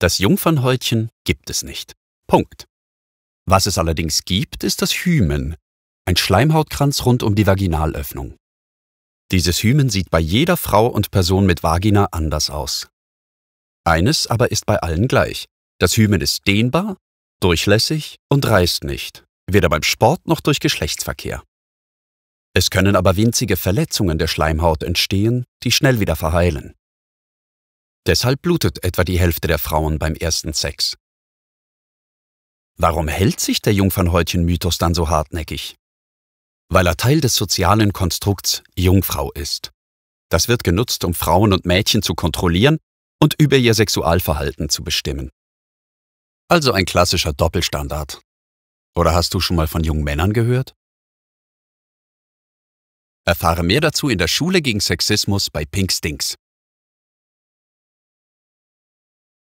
Das Jungfernhäutchen gibt es nicht. Punkt. Was es allerdings gibt, ist das Hymen, ein Schleimhautkranz rund um die Vaginalöffnung. Dieses Hymen sieht bei jeder Frau und Person mit Vagina anders aus. Eines aber ist bei allen gleich. Das Hymen ist dehnbar, durchlässig und reißt nicht, weder beim Sport noch durch Geschlechtsverkehr. Es können aber winzige Verletzungen der Schleimhaut entstehen, die schnell wieder verheilen. Deshalb blutet etwa die Hälfte der Frauen beim ersten Sex. Warum hält sich der Jungfernhäutchen-Mythos dann so hartnäckig? Weil er Teil des sozialen Konstrukts Jungfrau ist. Das wird genutzt, um Frauen und Mädchen zu kontrollieren und über ihr Sexualverhalten zu bestimmen. Also ein klassischer Doppelstandard. Oder hast du schon mal von jungen Männern gehört? Erfahre mehr dazu in der Schule gegen Sexismus bei Pink Stinks.